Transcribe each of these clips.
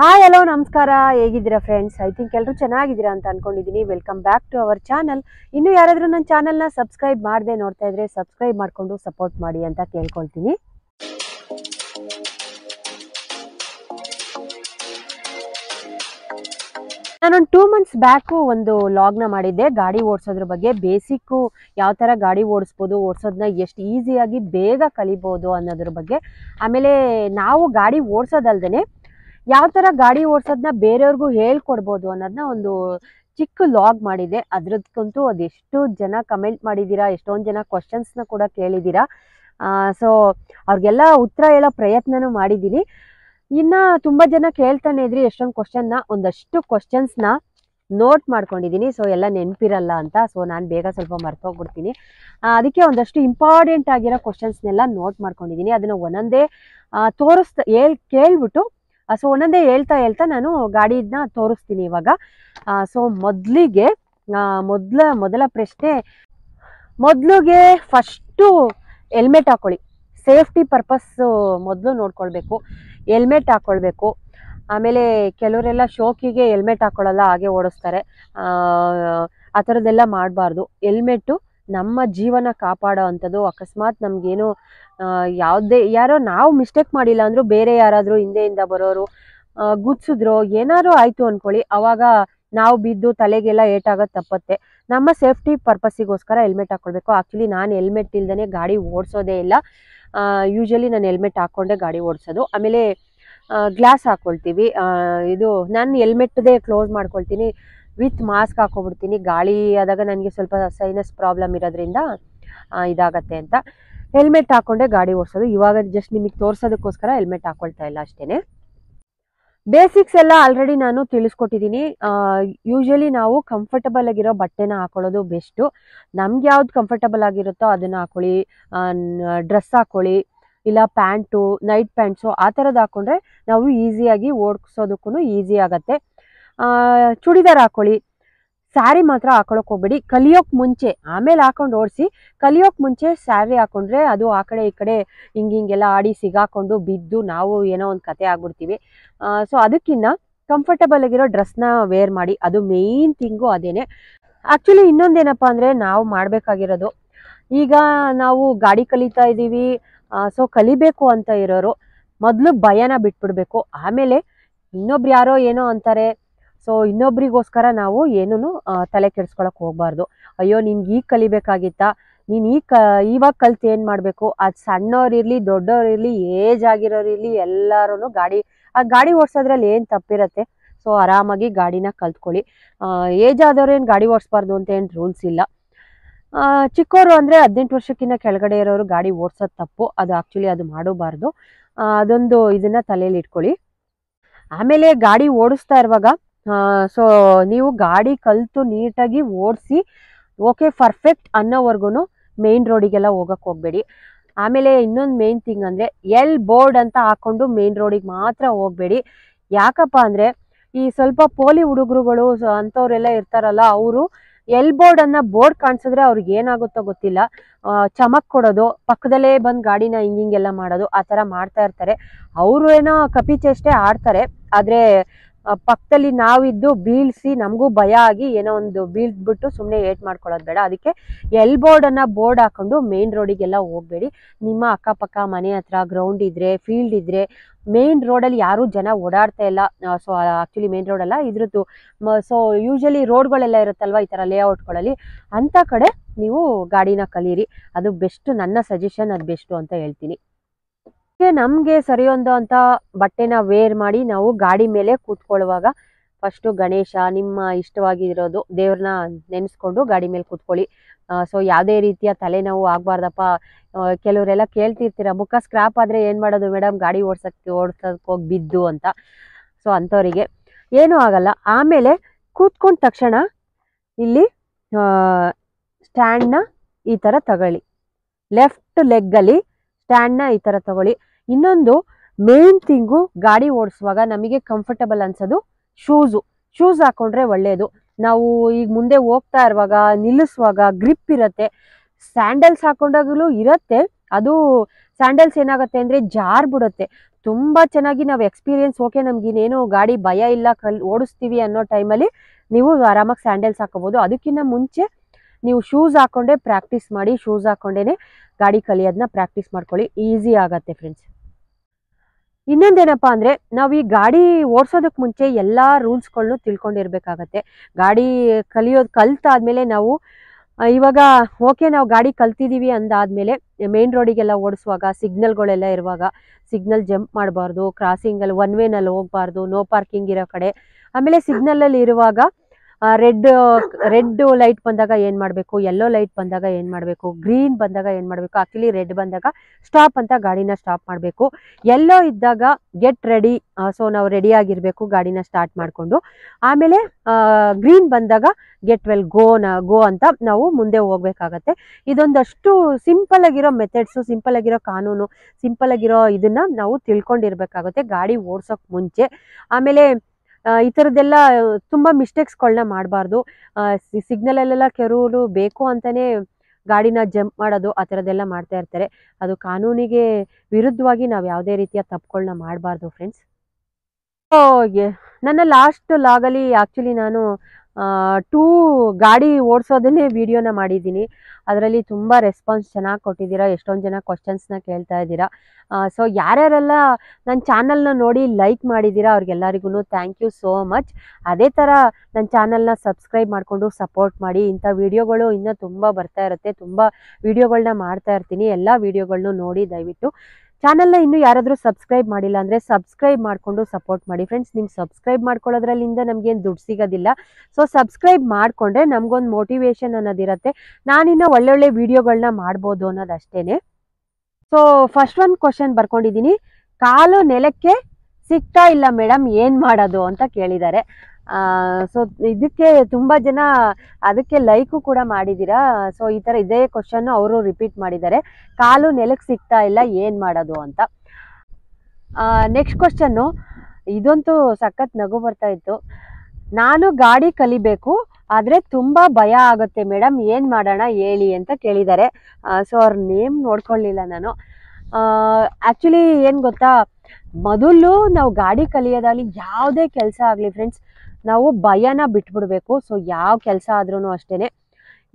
hi hello ನಮಸ್ಕಾರ ಹೇಗಿದ್ದೀರಾ friends I think ಎಲ್ಲರೂ ಚೆನ್ನಾಗಿದ್ದೀರಾ ಅಂತ ಅನ್ಕೊಂಡಿದೀನಿ welcome back to our channel ಇನ್ನು ಯಾರಾದರೂ ನನ್ನ ಚಾನಲ್ನ ಸಬ್ಸ್ಕ್ರೈಬ್ ಮಾಡದೆ ನೋಡ್ತಾ ಇದ್ರೆ ಸಬ್ಸ್ಕ್ರೈಬ್ ಮಾಡಿಕೊಂಡು ಸಪೋರ್ಟ್ ಮಾಡಿ ಅಂತ ಕೇಳ್ಕೊಳ್ತೀನಿ ನಾನೊಂದು ಟೂ ಮಂತ್ಸ್ ಬ್ಯಾಕು ಒಂದು ಲಾಗ್ನ ಮಾಡಿದ್ದೆ ಗಾಡಿ ಓಡಿಸೋದ್ರ ಬಗ್ಗೆ ಬೇಸಿಕ್ಕು ಯಾವ ಥರ ಗಾಡಿ ಓಡಿಸ್ಬೋದು ಓಡಿಸೋದನ್ನ ಎಷ್ಟು ಈಸಿಯಾಗಿ ಬೇಗ ಕಲಿಬೋದು ಅನ್ನೋದ್ರ ಬಗ್ಗೆ ಆಮೇಲೆ ನಾವು ಗಾಡಿ ಓಡಿಸೋದಲ್ದೇ ಯಾವ ತರ ಗಾಡಿ ಓಡ್ಸೋದನ್ನ ಬೇರೆಯವ್ರಿಗೂ ಹೇಳ್ಕೊಡ್ಬೋದು ಅನ್ನೋದನ್ನ ಒಂದು ಚಿಕ್ಕ ಲಾಗ್ ಮಾಡಿದೆ ಅದ್ರದ್ಕಂತೂ ಅದೆಷ್ಟು ಜನ ಕಮೆಂಟ್ ಮಾಡಿದ್ದೀರಾ ಎಷ್ಟೊಂದು ಜನ ಕ್ವಶನ್ಸ್ನ ಕೂಡ ಕೇಳಿದ್ದೀರಾ ಸೊ ಅವ್ರಿಗೆಲ್ಲ ಉತ್ತರ ಹೇಳೋ ಪ್ರಯತ್ನನೂ ಮಾಡಿದ್ದೀನಿ ಇನ್ನು ತುಂಬ ಜನ ಕೇಳ್ತಾನೆ ಇದ್ರಿ ಎಷ್ಟೊಂದು ಕ್ವಶನ್ನ ಒಂದಷ್ಟು ಕ್ವಶನ್ಸ್ನ ನೋಟ್ ಮಾಡ್ಕೊಂಡಿದ್ದೀನಿ ಸೊ ಎಲ್ಲ ನೆನಪಿರಲ್ಲ ಅಂತ ಸೊ ನಾನು ಬೇಗ ಸ್ವಲ್ಪ ಮರ್ತೋಗ್ಬಿಡ್ತೀನಿ ಅದಕ್ಕೆ ಒಂದಷ್ಟು ಇಂಪಾರ್ಟೆಂಟ್ ಆಗಿರೋ ಕ್ವಶನ್ಸ್ನೆಲ್ಲ ನೋಟ್ ಮಾಡ್ಕೊಂಡಿದ್ದೀನಿ ಅದನ್ನು ಒಂದೊಂದೇ ತೋರಿಸ್ತಾ ಹೇಳಿ ಕೇಳ್ಬಿಟ್ಟು ಸೊ ಒಂದೊಂದೇ ಹೇಳ್ತಾ ಹೇಳ್ತಾ ನಾನು ಗಾಡಿನ ತೋರಿಸ್ತೀನಿ ಇವಾಗ ಸೊ ಮೊದಲಿಗೆ ಮೊದಲ ಮೊದಲ ಪ್ರಶ್ನೆ ಮೊದಲಿಗೆ ಫಸ್ಟು ಹೆಲ್ಮೆಟ್ ಹಾಕೊಳ್ಳಿ ಸೇಫ್ಟಿ ಪರ್ಪಸ್ಸು ಮೊದಲು ನೋಡ್ಕೊಳ್ಬೇಕು ಹೆಲ್ಮೆಟ್ ಹಾಕ್ಕೊಳ್ಬೇಕು ಆಮೇಲೆ ಕೆಲವರೆಲ್ಲ ಶೋಕಿಗೆ ಹೆಲ್ಮೆಟ್ ಹಾಕೊಳ್ಳಲ್ಲ ಹಾಗೆ ಓಡಿಸ್ತಾರೆ ಆ ಥರದ್ದೆಲ್ಲ ಮಾಡಬಾರ್ದು ಹೆಲ್ಮೆಟ್ಟು ನಮ್ಮ ಜೀವನ ಕಾಪಾಡೋ ಅಂಥದ್ದು ಅಕಸ್ಮಾತ್ ನಮಗೇನು ಯಾವುದೇ ಯಾರೋ ನಾವು ಮಿಸ್ಟೇಕ್ ಮಾಡಿಲ್ಲ ಅಂದರೂ ಬೇರೆ ಯಾರಾದರೂ ಹಿಂದೆಯಿಂದ ಬರೋರು ಗುಚ್ಚಿದ್ರು ಏನಾದ್ರು ಆಯಿತು ಅಂದ್ಕೊಳ್ಳಿ ಅವಾಗ ನಾವು ಬಿದ್ದು ತಲೆಗೆಲ್ಲ ಏಟಾಗೋದು ತಪ್ಪತ್ತೆ ನಮ್ಮ ಸೇಫ್ಟಿ ಪರ್ಪಸ್ಸಿಗೋಸ್ಕರ ಹೆಲ್ಮೆಟ್ ಹಾಕ್ಕೊಳ್ಬೇಕು ಆ್ಯಕ್ಚುಲಿ ನಾನು ಹೆಲ್ಮೆಟ್ ಇಲ್ದೇನೆ ಗಾಡಿ ಓಡಿಸೋದೇ ಇಲ್ಲ ಯೂಶಲಿ ನಾನು ಹೆಲ್ಮೆಟ್ ಹಾಕ್ಕೊಂಡೆ ಗಾಡಿ ಓಡಿಸೋದು ಆಮೇಲೆ ಗ್ಲಾಸ್ ಹಾಕ್ಕೊಳ್ತೀವಿ ಇದು ನಾನು ಹೆಲ್ಮೆಟ್ದೇ ಕ್ಲೋಸ್ ಮಾಡ್ಕೊಳ್ತೀನಿ ವಿತ್ ಮಾಸ್ಕ್ ಹಾಕೊಬಿಡ್ತೀನಿ ಗಾಳಿ ಆದಾಗ ನನಗೆ ಸ್ವಲ್ಪ ಸೈನಸ್ ಪ್ರಾಬ್ಲಮ್ ಇರೋದ್ರಿಂದ ಇದಾಗತ್ತೆ ಅಂತ ಹೆಲ್ಮೆಟ್ ಹಾಕೊಂಡೆ ಗಾಡಿ ಓಡಿಸೋದು ಇವಾಗ ಜಸ್ಟ್ ನಿಮಗೆ ತೋರಿಸೋದಕ್ಕೋಸ್ಕರ ಹೆಲ್ಮೆಟ್ ಹಾಕೊಳ್ತಾ ಇಲ್ಲ ಅಷ್ಟೇ ಬೇಸಿಕ್ಸ್ ಎಲ್ಲ ಆಲ್ರೆಡಿ ನಾನು ತಿಳಿಸ್ಕೊಟ್ಟಿದ್ದೀನಿ ಯೂಶಲಿ ನಾವು ಕಂಫರ್ಟಬಲ್ ಆಗಿರೋ ಬಟ್ಟೆನ ಹಾಕೊಳ್ಳೋದು ಬೆಸ್ಟು ನಮ್ಗೆ ಯಾವ್ದು ಕಂಫರ್ಟಬಲ್ ಆಗಿರುತ್ತೋ ಅದನ್ನು ಹಾಕೊಳ್ಳಿ ಡ್ರೆಸ್ ಹಾಕೊಳ್ಳಿ ಇಲ್ಲ ಪ್ಯಾಂಟು ನೈಟ್ ಪ್ಯಾಂಟ್ಸು ಆ ಥರದ್ದು ಹಾಕೊಂಡ್ರೆ ನಾವು ಈಸಿಯಾಗಿ ಓಡಿಸೋದಕ್ಕೂ ಈಸಿ ಆಗುತ್ತೆ ಚೂಡಿದಾರ್ ಹಾಕೊಳ್ಳಿ ಸ್ಯಾರಿ ಮಾತ್ರ ಹಾಕೊಳಕ್ ಹೋಗ್ಬೇಡಿ ಕಲಿಯೋಕ್ ಮುಂಚೆ ಆಮೇಲೆ ಹಾಕೊಂಡು ಓಡಿಸಿ ಕಲಿಯೋಕ್ ಮುಂಚೆ ಸ್ಯಾರಿ ಹಾಕೊಂಡ್ರೆ ಅದು ಆ ಕಡೆ ಈ ಕಡೆ ಹಿಂಗೆ ಹಿಂಗೆಲ್ಲ ಆಡಿ ಸಿಗಾಕೊಂಡು ಬಿದ್ದು ನಾವು ಏನೋ ಒಂದು ಕತೆ ಆಗ್ಬಿಡ್ತೀವಿ ಸೊ ಅದಕ್ಕಿನ್ನ ಕಂಫರ್ಟಬಲ್ ಆಗಿರೋ ಡ್ರೆಸ್ನ ವೇರ್ ಮಾಡಿ ಅದು ಮೇನ್ ಥಿಂಗು ಅದೇನೆ ಆ್ಯಕ್ಚುಲಿ ಇನ್ನೊಂದೇನಪ್ಪ ಅಂದರೆ ನಾವು ಮಾಡಬೇಕಾಗಿರೋದು ಈಗ ನಾವು ಗಾಡಿ ಕಲಿತಾ ಇದ್ದೀವಿ ಸೊ ಕಲಿಬೇಕು ಅಂತ ಇರೋರು ಮೊದಲು ಭಯನ ಬಿಟ್ಬಿಡ್ಬೇಕು ಆಮೇಲೆ ಇನ್ನೊಬ್ರು ಯಾರೋ ಏನೋ ಅಂತಾರೆ ಸೊ ಇನ್ನೊಬ್ರಿಗೋಸ್ಕರ ನಾವು ಏನೂ ತಲೆ ಕೆಡ್ಸ್ಕೊಳಕ್ ಹೋಗ್ಬಾರ್ದು ಅಯ್ಯೋ ನಿನ್ಗೆ ಈಗ ಕಲಿಬೇಕಾಗಿತ್ತ ನೀನು ಈಗ ಕ ಇವಾಗ ಕಲ್ತು ಏನು ಮಾಡಬೇಕು ಅದು ಸಣ್ಣವ್ರಿರಲಿ ದೊಡ್ಡವ್ರಿರಲಿ ಏಜ್ ಆಗಿರೋರಿರಲಿ ಎಲ್ಲರೂ ಗಾಡಿ ಆ ಗಾಡಿ ಓಡಿಸೋದ್ರಲ್ಲಿ ಏನು ತಪ್ಪಿರತ್ತೆ ಸೊ ಆರಾಮಾಗಿ ಗಾಡಿನ ಕಲ್ತ್ಕೊಳ್ಳಿ ಏಜ್ ಆದವ್ರು ಏನು ಗಾಡಿ ಓಡಿಸ್ಬಾರ್ದು ಅಂತ ಏನು ರೂಲ್ಸ್ ಇಲ್ಲ ಚಿಕ್ಕವರು ಅಂದರೆ ಹದಿನೆಂಟು ವರ್ಷಕ್ಕಿಂತ ಕೆಳಗಡೆ ಇರೋರು ಗಾಡಿ ಓಡಿಸೋದು ತಪ್ಪು ಅದು ಆ್ಯಕ್ಚುಲಿ ಅದು ಮಾಡಬಾರ್ದು ಅದೊಂದು ಇದನ್ನು ತಲೆಯಲ್ಲಿ ಇಟ್ಕೊಳ್ಳಿ ಆಮೇಲೆ ಗಾಡಿ ಓಡಿಸ್ತಾ ಇರುವಾಗ ಸೊ ನೀವು ಗಾಡಿ ಕಲಿತು ನೀಟಾಗಿ ಓಡಿಸಿ ಓಕೆ ಪರ್ಫೆಕ್ಟ್ ಅನ್ನೋವರೆಗೂ ಮೇನ್ ರೋಡಿಗೆಲ್ಲ ಹೋಗಕ್ಕೆ ಹೋಗಬೇಡಿ ಆಮೇಲೆ ಇನ್ನೊಂದು ಮೇನ್ ಥಿಂಗ್ ಅಂದರೆ ಎಲ್ ಬೋರ್ಡ್ ಅಂತ ಹಾಕ್ಕೊಂಡು ಮೇನ್ ರೋಡಿಗೆ ಮಾತ್ರ ಹೋಗಬೇಡಿ ಯಾಕಪ್ಪ ಅಂದರೆ ಈ ಸ್ವಲ್ಪ ಪೋಲಿ ಹುಡುಗರುಗಳು ಅಂಥವರೆಲ್ಲ ಇರ್ತಾರಲ್ಲ ಅವರು ಎಲ್ ಬೋರ್ಡ್ ಬೋರ್ಡ್ ಕಾಣಿಸಿದ್ರೆ ಅವ್ರಿಗೆ ಏನಾಗುತ್ತೋ ಗೊತ್ತಿಲ್ಲ ಚಮಕ್ ಕೊಡೋದು ಪಕ್ಕದಲ್ಲೇ ಬಂದು ಗಾಡಿನ ಹಿಂಗೆಲ್ಲ ಮಾಡೋದು ಆ ಥರ ಮಾಡ್ತಾ ಇರ್ತಾರೆ ಅವರು ಏನೋ ಕಪಿ ಚೇಷ್ಟೆ ಆಡ್ತಾರೆ ಆದರೆ ಪಕ್ಕದಲ್ಲಿ ನಾವಿದ್ದು ಬೀಳ್ಸಿ ನಮಗೂ ಭಯ ಆಗಿ ಏನೋ ಒಂದು ಬೀಳ್ಬಿಟ್ಟು ಸುಮ್ಮನೆ ಏಟ್ ಮಾಡ್ಕೊಳ್ಳೋದು ಬೇಡ ಅದಕ್ಕೆ ಎಲ್ ಬೋರ್ಡನ್ನು ಬೋರ್ಡ್ ಹಾಕೊಂಡು ಮೇನ್ ರೋಡಿಗೆಲ್ಲ ಹೋಗಬೇಡಿ ನಿಮ್ಮ ಅಕ್ಕಪಕ್ಕ ಮನೆ ಹತ್ರ ಗ್ರೌಂಡ್ ಇದ್ರೆ ಫೀಲ್ಡ್ ಇದ್ದರೆ ಮೇನ್ ರೋಡಲ್ಲಿ ಯಾರೂ ಜನ ಓಡಾಡ್ತಾ ಇಲ್ಲ ಸೊ ಆ್ಯಕ್ಚುಲಿ ಮೇನ್ ರೋಡಲ್ಲ ಇದ್ರದ್ದು ಸೊ ಯೂಶಲಿ ರೋಡ್ಗಳೆಲ್ಲ ಇರುತ್ತಲ್ವ ಈ ಥರ ಲೇಔಟ್ಗಳಲ್ಲಿ ಅಂಥ ಕಡೆ ನೀವು ಗಾಡಿನ ಕಲೀರಿ ಅದು ಬೆಸ್ಟ್ ನನ್ನ ಸಜೆಷನ್ ಅದು ಬೆಸ್ಟು ಅಂತ ಹೇಳ್ತೀನಿ ನಮಗೆ ಸರಿಯೊಂದಂಥ ಬಟ್ಟೆನ ವೇರ್ ಮಾಡಿ ನಾವು ಗಾಡಿ ಮೇಲೆ ಕೂತ್ಕೊಳ್ಳುವಾಗ ಫಸ್ಟು ಗಣೇಶ ನಿಮ್ಮ ಇಷ್ಟವಾಗಿರೋದು ದೇವ್ರನ್ನ ನೆನೆಸ್ಕೊಂಡು ಗಾಡಿ ಮೇಲೆ ಕೂತ್ಕೊಳ್ಳಿ ಸೊ ಯಾವುದೇ ರೀತಿಯ ತಲೆನೋವು ಆಗಬಾರ್ದಪ್ಪ ಕೆಲವರೆಲ್ಲ ಕೇಳ್ತಿರ್ತೀರ ಮುಖ ಸ್ಕ್ರಾಪ್ ಆದರೆ ಏನು ಮಾಡೋದು ಮೇಡಮ್ ಗಾಡಿ ಓಡಿಸೋಕ್ಕೆ ಓಡ್ಸೋಕ್ಕೆ ಹೋಗಿ ಬಿದ್ದು ಅಂತ ಸೊ ಅಂಥವರಿಗೆ ಏನೂ ಆಗಲ್ಲ ಆಮೇಲೆ ಕೂತ್ಕೊಂಡ ತಕ್ಷಣ ಇಲ್ಲಿ ಸ್ಟ್ಯಾಂಡ್ನ ಈ ಥರ ತಗೊಳ್ಳಿ ಲೆಫ್ಟ್ ಲೆಗ್ಗಲ್ಲಿ ಸ್ಟ್ಯಾಂಡ್ನ ಈ ಥರ ತಗೊಳ್ಳಿ ಇನ್ನೊಂದು ಮೇನ್ ಥಿಂಗು ಗಾಡಿ ಓಡಿಸುವಾಗ ನಮಗೆ ಕಂಫರ್ಟಬಲ್ ಅನ್ಸೋದು ಶೂಸು ಶೂಸ್ ಹಾಕೊಂಡ್ರೆ ಒಳ್ಳೆಯದು ನಾವು ಈಗ ಮುಂದೆ ಹೋಗ್ತಾ ಇರುವಾಗ ನಿಲ್ಲಿಸುವಾಗ ಗ್ರಿಪ್ ಇರುತ್ತೆ ಸ್ಯಾಂಡಲ್ಸ್ ಹಾಕೊಂಡಾಗಲೂ ಇರುತ್ತೆ ಅದು ಸ್ಯಾಂಡಲ್ಸ್ ಏನಾಗುತ್ತೆ ಅಂದರೆ ಬಿಡುತ್ತೆ ತುಂಬ ಚೆನ್ನಾಗಿ ನಾವು ಎಕ್ಸ್ಪೀರಿಯನ್ಸ್ ಓಕೆ ನಮಗಿನ್ನೇನು ಗಾಡಿ ಭಯ ಇಲ್ಲ ಕಲ್ ಓಡಿಸ್ತೀವಿ ಅನ್ನೋ ಟೈಮಲ್ಲಿ ನೀವು ಆರಾಮಾಗಿ ಸ್ಯಾಂಡಲ್ಸ್ ಹಾಕೋಬೋದು ಅದಕ್ಕಿಂತ ಮುಂಚೆ ನೀವು ಶೂಸ್ ಹಾಕೊಂಡೆ ಪ್ರಾಕ್ಟೀಸ್ ಮಾಡಿ ಶೂಸ್ ಹಾಕೊಂಡೇನೆ ಗಾಡಿ ಕಲಿಯೋದನ್ನ ಪ್ರಾಕ್ಟೀಸ್ ಮಾಡ್ಕೊಳ್ಳಿ ಈಸಿ ಆಗತ್ತೆ ಫ್ರೆಂಡ್ಸ್ ಇನ್ನೊಂದೇನಪ್ಪ ಅಂದರೆ ನಾವು ಈ ಗಾಡಿ ಓಡಿಸೋದಕ್ಕೆ ಮುಂಚೆ ಎಲ್ಲ ರೂಲ್ಸ್ಗಳನ್ನು ತಿಳ್ಕೊಂಡಿರ್ಬೇಕಾಗತ್ತೆ ಗಾಡಿ ಕಲಿಯೋದು ಕಲ್ತಾದ್ಮೇಲೆ ನಾವು ಇವಾಗ ಓಕೆ ನಾವು ಗಾಡಿ ಕಲ್ತಿದ್ದೀವಿ ಅಂದಾದ್ಮೇಲೆ ಮೇನ್ ರೋಡಿಗೆಲ್ಲ ಓಡಿಸುವಾಗ ಸಿಗ್ನಲ್ಗಳೆಲ್ಲ ಇರುವಾಗ ಸಿಗ್ನಲ್ ಜಂಪ್ ಮಾಡಬಾರ್ದು ಕ್ರಾಸಿಂಗಲ್ಲಿ ಒನ್ ವೇನಲ್ಲಿ ಹೋಗ್ಬಾರ್ದು ನೋ ಪಾರ್ಕಿಂಗ್ ಇರೋ ಕಡೆ ಆಮೇಲೆ ಸಿಗ್ನಲಲ್ಲಿ ಇರುವಾಗ ರೆಡ್ ರೆಡ್ ಲೈಟ್ ಬಂದಾಗ ಏನು ಮಾಡಬೇಕು ಯೆಲ್ಲೋ ಲೈಟ್ ಬಂದಾಗ ಏನು ಮಾಡಬೇಕು ಗ್ರೀನ್ ಬಂದಾಗ ಏನು ಮಾಡಬೇಕು ಆಕ್ಚುಲಿ ರೆಡ್ ಬಂದಾಗ ಸ್ಟಾಪ್ ಅಂತ ಗಾಡಿನ ಸ್ಟಾಪ್ ಮಾಡಬೇಕು ಎಲ್ಲೋ ಇದ್ದಾಗ ಗೆಟ್ ರೆಡಿ ಸೊ ನಾವು ರೆಡಿ ಆಗಿರಬೇಕು ಗಾಡಿನ ಸ್ಟಾರ್ಟ್ ಮಾಡಿಕೊಂಡು ಆಮೇಲೆ ಗ್ರೀನ್ ಬಂದಾಗ ಗೆಟ್ ವೆಲ್ ಗೋ ನ ಗೋ ಅಂತ ನಾವು ಮುಂದೆ ಹೋಗ್ಬೇಕಾಗತ್ತೆ ಇದೊಂದಷ್ಟು ಸಿಂಪಲ್ ಆಗಿರೋ ಮೆಥಡ್ಸು ಸಿಂಪಲ್ ಆಗಿರೋ ಕಾನೂನು ಸಿಂಪಲ್ ಆಗಿರೋ ಇದನ್ನ ನಾವು ತಿಳ್ಕೊಂಡಿರ್ಬೇಕಾಗುತ್ತೆ ಗಾಡಿ ಓಡಿಸೋಕೆ ಮುಂಚೆ ಆಮೇಲೆ ಈ ಥರದ್ದೆಲ್ಲ ತುಂಬ ಮಿಸ್ಟೇಕ್ಸ್ಗಳನ್ನ ಮಾಡಬಾರ್ದು ಅಲ್ಲೆಲ್ಲ ಕೆರೂರು ಬೇಕು ಅಂತಾನೆ ಗಾಡಿನ ಜಂಪ್ ಮಾಡೋದು ಆ ತರದೆಲ್ಲ ಮಾಡ್ತಾ ಇರ್ತಾರೆ ಅದು ಕಾನೂನಿಗೆ ವಿರುದ್ಧವಾಗಿ ನಾವು ಯಾವುದೇ ರೀತಿಯ ತಪ್ಪುಗಳನ್ನ ಮಾಡಬಾರ್ದು ಫ್ರೆಂಡ್ಸ್ ನನ್ನ ಲಾಸ್ಟ್ ಲಾಗಲ್ಲಿ ಆ್ಯಕ್ಚುಲಿ ನಾನು ಟೂ ಗಾಡಿ ಓಡಿಸೋದನ್ನೇ ವಿಡಿಯೋನ ಮಾಡಿದ್ದೀನಿ ಅದರಲ್ಲಿ ತುಂಬ ರೆಸ್ಪಾನ್ಸ್ ಚೆನ್ನಾಗಿ ಕೊಟ್ಟಿದ್ದೀರಾ ಎಷ್ಟೊಂದು ಜನ ಕ್ವಶನ್ಸ್ನ ಕೇಳ್ತಾ ಇದ್ದೀರಾ ಸೊ ಯಾರ್ಯಾರೆಲ್ಲ ನನ್ನ ಚಾನಲ್ನ ನೋಡಿ ಲೈಕ್ ಮಾಡಿದ್ದೀರಾ ಅವ್ರಿಗೆಲ್ಲರಿಗೂ ಥ್ಯಾಂಕ್ ಯು ಸೋ ಮಚ್ ಅದೇ ಥರ ನನ್ನ ಚಾನಲ್ನ ಸಬ್ಸ್ಕ್ರೈಬ್ ಮಾಡಿಕೊಂಡು ಸಪೋರ್ಟ್ ಮಾಡಿ ಇಂಥ ವೀಡಿಯೋಗಳು ಇನ್ನೂ ತುಂಬ ಬರ್ತಾ ಇರುತ್ತೆ ತುಂಬ ವೀಡಿಯೋಗಳನ್ನ ಮಾಡ್ತಾ ಇರ್ತೀನಿ ಎಲ್ಲ ವೀಡಿಯೋಗಳನ್ನೂ ನೋಡಿ ದಯವಿಟ್ಟು ಚಾನಲ್ನ ಇನ್ನು ಯಾರಾದರೂ ಸಬ್ಸ್ಕ್ರೈಬ್ ಮಾಡಿಲ್ಲ ಅಂದ್ರೆ ಸಬ್ಸ್ಕ್ರೈಬ್ ಮಾಡ್ಕೊಂಡು ಸಪೋರ್ಟ್ ಮಾಡಿ ಫ್ರೆಂಡ್ಸ್ ನಿಮ್ಗೆ ಸಬ್ಸ್ಕ್ರೈಬ್ ಮಾಡ್ಕೊಳ್ಳೋದ್ರಲ್ಲಿಂದ ನಮ್ಗೇನು ದುಡ್ಡು ಸಿಗೋದಿಲ್ಲ ಸೊ ಸಬ್ಸ್ಕ್ರೈಬ್ ಮಾಡಿಕೊಂಡ್ರೆ ನಮಗೊಂದು ಮೋಟಿವೇಶನ್ ಅನ್ನೋದಿರುತ್ತೆ ನಾನಿನ್ನೂ ಒಳ್ಳೊಳ್ಳೆ ವೀಡಿಯೋಗಳನ್ನ ಮಾಡ್ಬೋದು ಅನ್ನೋದಷ್ಟೇನೆ ಸೊ ಫಸ್ಟ್ ಒಂದು ಕ್ವಶನ್ ಬರ್ಕೊಂಡಿದ್ದೀನಿ ಕಾಲು ನೆಲಕ್ಕೆ ಸಿಗ್ತಾ ಇಲ್ಲ ಮೇಡಮ್ ಏನು ಮಾಡೋದು ಅಂತ ಕೇಳಿದ್ದಾರೆ ಸೊ ಇದಕ್ಕೆ ತುಂಬ ಜನ ಅದಕ್ಕೆ ಲೈಕು ಕೂಡ ಮಾಡಿದ್ದೀರಾ ಸೊ ಈ ಥರ ಇದೇ ಕ್ವಶನ್ನು ಅವರು ರಿಪೀಟ್ ಮಾಡಿದ್ದಾರೆ ಕಾಲು ನೆಲಕ್ಕೆ ಸಿಗ್ತಾ ಇಲ್ಲ ಏನು ಮಾಡೋದು ಅಂತ ನೆಕ್ಸ್ಟ್ ಕ್ವಶನ್ನು ಇದಂತೂ ಸಖತ್ ನಗು ಬರ್ತಾ ಇತ್ತು ನಾನು ಗಾಡಿ ಕಲಿಬೇಕು ಆದರೆ ತುಂಬ ಭಯ ಆಗುತ್ತೆ ಮೇಡಮ್ ಏನು ಮಾಡೋಣ ಹೇಳಿ ಅಂತ ಕೇಳಿದ್ದಾರೆ ಸೊ ಅವ್ರ ನೇಮ್ ನೋಡ್ಕೊಳ್ಳಿಲ್ಲ ನಾನು ಆ್ಯಕ್ಚುಲಿ ಏನು ಗೊತ್ತಾ ಮೊದಲು ನಾವು ಗಾಡಿ ಕಲಿಯೋದಾಗಲಿ ಯಾವುದೇ ಕೆಲಸ ಆಗಲಿ ಫ್ರೆಂಡ್ಸ್ ನಾವು ಭಯನ ಬಿಟ್ಬಿಡ್ಬೇಕು ಸೊ ಯಾವ ಕೆಲಸ ಆದ್ರೂ ಅಷ್ಟೇ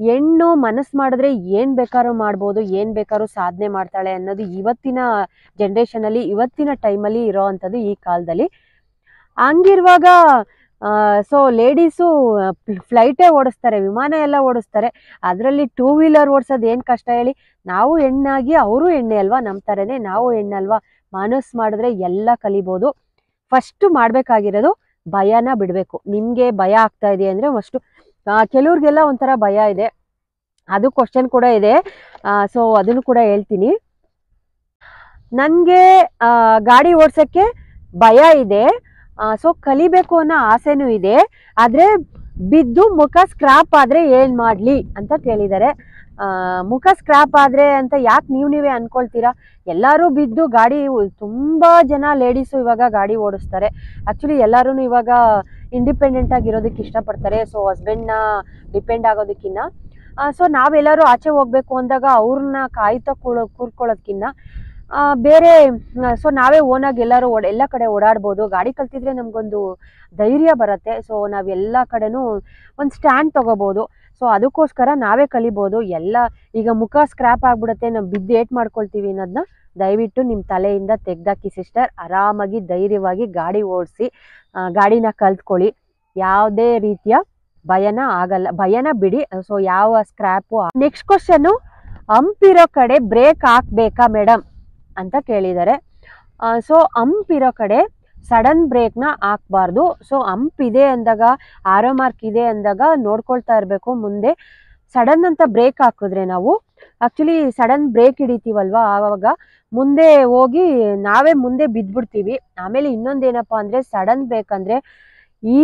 ಹೆಣ್ಣು ಮನಸ್ಸು ಮಾಡಿದ್ರೆ ಏನು ಬೇಕಾದ್ರೂ ಮಾಡ್ಬೋದು ಏನು ಬೇಕಾದ್ರೂ ಸಾಧನೆ ಮಾಡ್ತಾಳೆ ಅನ್ನೋದು ಇವತ್ತಿನ ಜನ್ರೇಷನಲ್ಲಿ ಇವತ್ತಿನ ಟೈಮಲ್ಲಿ ಇರೋ ಅಂಥದ್ದು ಈ ಕಾಲದಲ್ಲಿ ಹಂಗಿರುವಾಗ ಸೊ ಲೇಡೀಸು ಫ್ಲೈಟೇ ಓಡಿಸ್ತಾರೆ ವಿಮಾನ ಎಲ್ಲ ಓಡಿಸ್ತಾರೆ ಅದರಲ್ಲಿ ಟೂ ವೀಲರ್ ಓಡಿಸೋದು ಏನು ಕಷ್ಟ ಹೇಳಿ ನಾವು ಹೆಣ್ಣಾಗಿ ಅವರು ಎಣ್ಣೆ ಅಲ್ವಾ ನಮ್ಮ ಥರನೇ ನಾವು ಅಲ್ವಾ ಮನಸ್ಸು ಮಾಡಿದ್ರೆ ಎಲ್ಲ ಕಲಿಬೋದು ಫಸ್ಟು ಮಾಡಬೇಕಾಗಿರೋದು ಭಯನ ಬಿಡಬೇಕು ನಿಮಗೆ ಭಯ ಆಗ್ತಾ ಇದೆ ಅಂದರೆ ಫಸ್ಟು ಕೆಲವ್ರಿಗೆಲ್ಲ ಒಂಥರ ಭಯ ಇದೆ ಅದು ಕ್ವಶನ್ ಕೂಡ ಇದೆ ಸೊ ಅದನ್ನು ಕೂಡ ಹೇಳ್ತೀನಿ ನನಗೆ ಗಾಡಿ ಓಡಿಸೋಕ್ಕೆ ಭಯ ಇದೆ ಸೊ ಕಲಿಬೇಕು ಅನ್ನೋ ಆಸೆನೂ ಇದೆ ಆದರೆ ಬಿದ್ದು ಮುಖ ಸ್ಕ್ರಾಪ್ ಆದರೆ ಏನು ಮಾಡಲಿ ಅಂತ ಕೇಳಿದ್ದಾರೆ ಮುಖ ಸ್ಕ್ರಾಪ್ ಆದರೆ ಅಂತ ಯಾಕೆ ನೀವು ನೀವೇ ಅನ್ಕೊಳ್ತೀರಾ ಎಲ್ಲರೂ ಬಿದ್ದು ಗಾಡಿ ತುಂಬ ಜನ ಲೇಡೀಸು ಇವಾಗ ಗಾಡಿ ಓಡಿಸ್ತಾರೆ ಆ್ಯಕ್ಚುಲಿ ಎಲ್ಲರೂ ಇವಾಗ ಇಂಡಿಪೆಂಡೆಂಟ್ ಆಗಿರೋದಕ್ಕೆ ಇಷ್ಟಪಡ್ತಾರೆ ಸೊ ಹಸ್ಬೆಂಡ್ನ ಡಿಪೆಂಡ್ ಆಗೋದಕ್ಕಿನ್ನ ಸೊ ನಾವೆಲ್ಲರೂ ಆಚೆ ಹೋಗ್ಬೇಕು ಅಂದಾಗ ಅವ್ರನ್ನ ಕಾಯ್ತಾ ಕೂಡ ಕೂರ್ಕೊಳ್ಳೋದ್ಕಿಂತ ಬೇರೆ ಸೊ ನಾವೇ ಓನಾಗಿ ಎಲ್ಲರೂ ಓಡ ಎಲ್ಲ ಕಡೆ ಓಡಾಡ್ಬೋದು ಗಾಡಿ ಕಲ್ತಿದ್ರೆ ನಮಗೊಂದು ಧೈರ್ಯ ಬರುತ್ತೆ ಸೊ ನಾವೆಲ್ಲ ಕಡೆನೂ ಒಂದು ಸ್ಟ್ಯಾಂಡ್ ತೊಗೋಬೋದು ಸೊ ಅದಕ್ಕೋಸ್ಕರ ನಾವೇ ಕಲಿಬೋದು ಎಲ್ಲ ಈಗ ಮುಖ ಸ್ಕ್ರ್ಯಾಪ್ ಆಗಿಬಿಡುತ್ತೆ ನಾವು ಬಿದ್ದು ಏಟ್ ಮಾಡ್ಕೊಳ್ತೀವಿ ಅನ್ನೋದನ್ನ ದಯವಿಟ್ಟು ನಿಮ್ಮ ತಲೆಯಿಂದ ತೆಗ್ದಾಕಿ ಸಿಸ್ಟರ್ ಆರಾಮಾಗಿ ಧೈರ್ಯವಾಗಿ ಗಾಡಿ ಓಡಿಸಿ ಗಾಡಿನ ಕಲ್ತ್ಕೊಳ್ಳಿ ಯಾವುದೇ ರೀತಿಯ ಭಯನ ಆಗಲ್ಲ ಭಯನ ಬಿಡಿ ಸೊ ಯಾವ ಸ್ಕ್ರ್ಯಾಪು ನೆಕ್ಸ್ಟ್ ಕ್ವಶನ್ನು ಹಂಪಿರೋ ಕಡೆ ಬ್ರೇಕ್ ಹಾಕ್ಬೇಕಾ ಮೇಡಮ್ ಅಂತ ಕೇಳಿದ್ದಾರೆ ಸೊ ಅಂಪ್ ಇರೋ ಕಡೆ ಸಡನ್ ಬ್ರೇಕ್ನ ಹಾಕ್ಬಾರ್ದು ಸೊ ಅಂಪ್ ಇದೆ ಅಂದಾಗ ಆರೋ ಮಾರ್ಕ್ ಇದೆ ಅಂದಾಗ ನೋಡ್ಕೊಳ್ತಾ ಇರಬೇಕು ಮುಂದೆ ಸಡನ್ ಅಂತ ಬ್ರೇಕ್ ಹಾಕಿದ್ರೆ ನಾವು ಆ್ಯಕ್ಚುಲಿ ಸಡನ್ ಬ್ರೇಕ್ ಹಿಡಿತೀವಲ್ವ ಆವಾಗ ಮುಂದೆ ಹೋಗಿ ನಾವೇ ಮುಂದೆ ಬಿದ್ದುಬಿಡ್ತೀವಿ ಆಮೇಲೆ ಇನ್ನೊಂದೇನಪ್ಪ ಅಂದರೆ ಸಡನ್ ಬ್ರೇಕ್ ಅಂದರೆ ಈ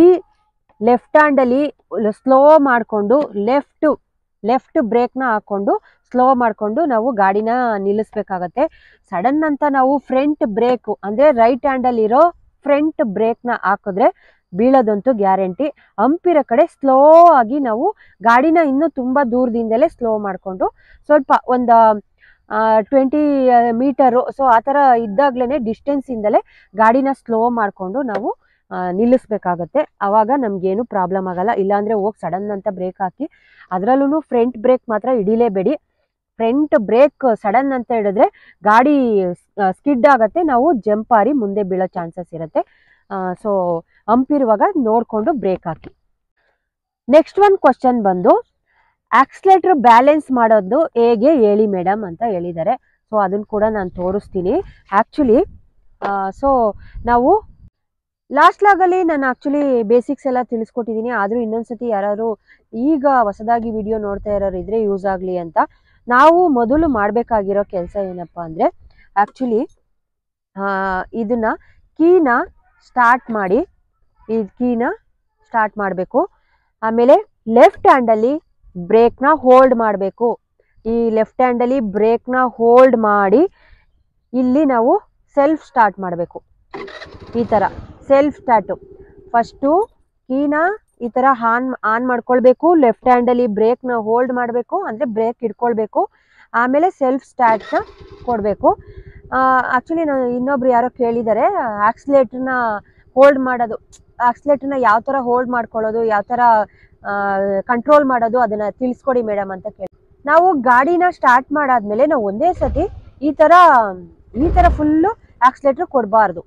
ಲೆಫ್ಟ್ ಹ್ಯಾಂಡಲ್ಲಿ ಸ್ಲೋ ಮಾಡಿಕೊಂಡು ಲೆಫ್ಟು ಲೆಫ್ಟ್ ಬ್ರೇಕ್ನ ಹಾಕೊಂಡು ಸ್ಲೋ ಮಾಡಿಕೊಂಡು ನಾವು ಗಾಡಿನ ನಿಲ್ಲಿಸ್ಬೇಕಾಗತ್ತೆ ಸಡನ್ ಅಂತ ನಾವು ಫ್ರಂಟ್ ಬ್ರೇಕು ಅಂದರೆ ರೈಟ್ ಹ್ಯಾಂಡಲ್ಲಿರೋ ಫ್ರಂಟ್ ಬ್ರೇಕ್ನ ಹಾಕಿದ್ರೆ ಬೀಳೋದಂತೂ ಗ್ಯಾರಂಟಿ ಹಂಪಿರೋ ಕಡೆ ಸ್ಲೋ ಆಗಿ ನಾವು ಗಾಡಿನ ಇನ್ನೂ ತುಂಬ ದೂರದಿಂದಲೇ ಸ್ಲೋ ಮಾಡಿಕೊಂಡು ಸ್ವಲ್ಪ ಒಂದು ಟ್ವೆಂಟಿ ಮೀಟರು ಸೊ ಆ ಥರ ಇದ್ದಾಗಲೇ ಡಿಸ್ಟೆನ್ಸಿಂದಲೇ ಗಾಡಿನ ಸ್ಲೋ ಮಾಡಿಕೊಂಡು ನಾವು ನಿಲ್ಲಿಸ್ಬೇಕಾಗತ್ತೆ ಆವಾಗ ನಮಗೇನು ಪ್ರಾಬ್ಲಮ್ ಆಗಲ್ಲ ಇಲ್ಲಾಂದರೆ ಹೋಗಿ ಸಡನ್ ಅಂತ ಬ್ರೇಕ್ ಹಾಕಿ ಅದರಲ್ಲೂ ಫ್ರಂಟ್ ಬ್ರೇಕ್ ಮಾತ್ರ ಹಿಡಿಲೇಬೇಡಿ ಫ್ರಂಟ್ ಬ್ರೇಕ್ ಸಡನ್ ಅಂತ ಹಿಡಿದ್ರೆ ಗಾಡಿ ಸ್ಕಿಡ್ ಆಗುತ್ತೆ ನಾವು ಜಂಪ್ ಜಂಪಾರಿ ಮುಂದೆ ಬೀಳೋ ಚಾನ್ಸಸ್ ಇರುತ್ತೆ ಸೊ ಹಂಪಿರುವಾಗ ನೋಡಿಕೊಂಡು ಬ್ರೇಕ್ ಹಾಕಿ ನೆಕ್ಸ್ಟ್ ಒಂದು ಕ್ವಶನ್ ಬಂದು ಆಕ್ಸ್ಲೇಟ್ರ್ ಬ್ಯಾಲೆನ್ಸ್ ಮಾಡೋದು ಹೇಗೆ ಹೇಳಿ ಮೇಡಮ್ ಅಂತ ಹೇಳಿದ್ದಾರೆ ಸೊ ಅದನ್ನು ಕೂಡ ನಾನು ತೋರಿಸ್ತೀನಿ ಆ್ಯಕ್ಚುಲಿ ಸೊ ನಾವು ಲಾಸ್ಟ್ ಲಾಗಲ್ಲಿ ನಾನು ಆಕ್ಚುಲಿ ಬೇಸಿಕ್ಸ್ ಎಲ್ಲ ತಿಳಿಸ್ಕೊಟ್ಟಿದ್ದೀನಿ ಆದರೂ ಇನ್ನೊಂದ್ಸತಿ ಯಾರಾದರೂ ಈಗ ಹೊಸದಾಗಿ ವಿಡಿಯೋ ನೋಡ್ತಾ ಇರೋರು ಇದ್ರೆ ಯೂಸ್ ಆಗಲಿ ಅಂತ ನಾವು ಮೊದಲು ಮಾಡಬೇಕಾಗಿರೋ ಕೆಲಸ ಏನಪ್ಪ ಅಂದರೆ ಆ್ಯಕ್ಚುಲಿ ಇದನ್ನ ಕೀನ ಸ್ಟಾರ್ಟ್ ಮಾಡಿ ಈ ಕೀನ ಸ್ಟಾರ್ಟ್ ಮಾಡಬೇಕು ಆಮೇಲೆ ಲೆಫ್ಟ್ ಹ್ಯಾಂಡಲ್ಲಿ ಬ್ರೇಕ್ನ ಹೋಲ್ಡ್ ಮಾಡಬೇಕು ಈ ಲೆಫ್ಟ್ ಹ್ಯಾಂಡಲ್ಲಿ ಬ್ರೇಕ್ನ ಹೋಲ್ಡ್ ಮಾಡಿ ಇಲ್ಲಿ ನಾವು ಸೆಲ್ಫ್ ಸ್ಟಾರ್ಟ್ ಮಾಡಬೇಕು ಈ ಥರ ಸೆಲ್ಫ್ ಟ್ಯಾಟು ಫಸ್ಟು ಕೀನ ಈ ಥರ ಆನ್ ಆನ್ ಮಾಡ್ಕೊಳ್ಬೇಕು ಲೆಫ್ಟ್ ಹ್ಯಾಂಡಲ್ಲಿ ಬ್ರೇಕ್ನ ಹೋಲ್ಡ್ ಮಾಡಬೇಕು ಅಂದರೆ ಬ್ರೇಕ್ ಇಟ್ಕೊಳ್ಬೇಕು ಆಮೇಲೆ ಸೆಲ್ಫ್ ಸ್ಟ್ಯಾಟ್ನ ಕೊಡಬೇಕು ಆ್ಯಕ್ಚುಲಿ ನಾನು ಇನ್ನೊಬ್ರು ಯಾರೋ ಕೇಳಿದ್ದಾರೆ ಆಕ್ಸಿಲೇಟ್ರನ್ನ ಹೋಲ್ಡ್ ಮಾಡೋದು ಆಕ್ಸಿಲೇಟ್ರನ್ನ ಯಾವ ಥರ ಹೋಲ್ಡ್ ಮಾಡ್ಕೊಳ್ಳೋದು ಯಾವ ಥರ ಕಂಟ್ರೋಲ್ ಮಾಡೋದು ಅದನ್ನು ತಿಳಿಸ್ಕೊಡಿ ಮೇಡಮ್ ಅಂತ ಕೇಳಿ ನಾವು ಗಾಡಿನ ಸ್ಟಾರ್ಟ್ ಮಾಡಾದ್ಮೇಲೆ ನಾವು ಒಂದೇ ಸತಿ ಈ ಥರ ಈ ಥರ ಫುಲ್ಲು ಆಕ್ಸಿಲೇಟ್ರ್ ಕೊಡಬಾರ್ದು